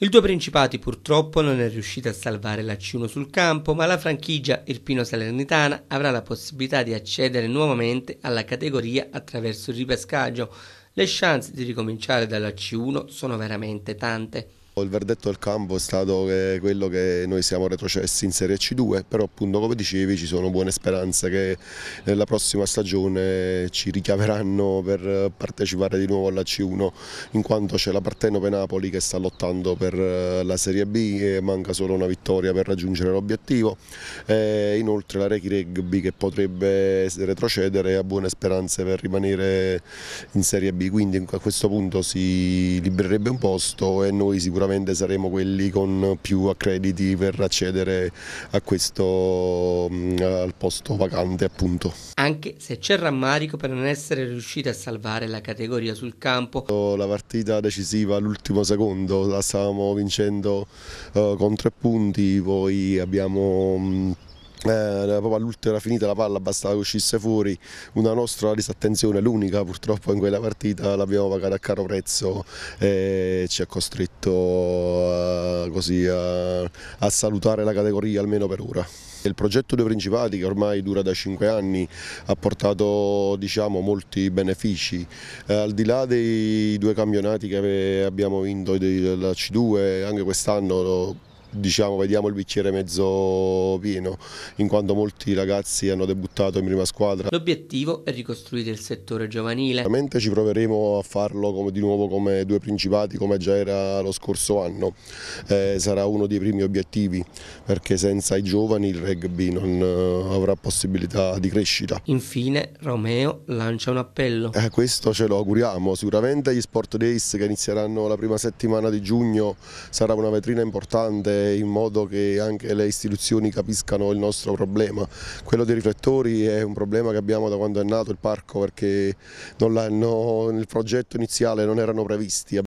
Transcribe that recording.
Il Due Principati purtroppo non è riuscito a salvare la C1 sul campo, ma la franchigia Irpino Salernitana avrà la possibilità di accedere nuovamente alla categoria attraverso il ripescaggio. Le chance di ricominciare dalla C1 sono veramente tante. Il verdetto del campo è stato che quello che noi siamo retrocessi in Serie C2, però appunto come dicevi ci sono buone speranze che nella eh, prossima stagione ci richiameranno per eh, partecipare di nuovo alla C1, in quanto c'è la Partenope Napoli che sta lottando per eh, la Serie B e manca solo una vittoria per raggiungere l'obiettivo, inoltre la Rechi Rugby che potrebbe retrocedere ha buone speranze per rimanere in Serie B, quindi a questo punto si libererebbe un posto e noi sicuramente sicuramente saremo quelli con più accrediti per accedere a questo mm, al posto vacante appunto. Anche se c'è rammarico per non essere riusciti a salvare la categoria sul campo. Oh, la partita decisiva all'ultimo secondo, la stavamo vincendo uh, con tre punti, poi abbiamo mm, eh, proprio all'ultima finita la palla bastava che uscisse fuori, una nostra disattenzione, l'unica purtroppo in quella partita l'abbiamo pagata a caro prezzo e ci ha costretto a, eh, così, a, a salutare la categoria almeno per ora. Il progetto Due Principati che ormai dura da 5 anni ha portato diciamo, molti benefici, eh, al di là dei due campionati che abbiamo vinto, la C2 anche quest'anno diciamo, vediamo il bicchiere mezzo pieno, in quanto molti ragazzi hanno debuttato in prima squadra. L'obiettivo è ricostruire il settore giovanile. Ovviamente ci proveremo a farlo come, di nuovo come due principati, come già era lo scorso anno. Eh, sarà uno dei primi obiettivi, perché senza i giovani il rugby non eh, avrà possibilità di crescita. Infine Romeo lancia un appello. Eh, questo ce lo auguriamo, sicuramente gli Sport Days che inizieranno la prima settimana di giugno sarà una vetrina importante in modo che anche le istituzioni capiscano il nostro problema. Quello dei riflettori è un problema che abbiamo da quando è nato il parco perché nel progetto iniziale non erano previsti.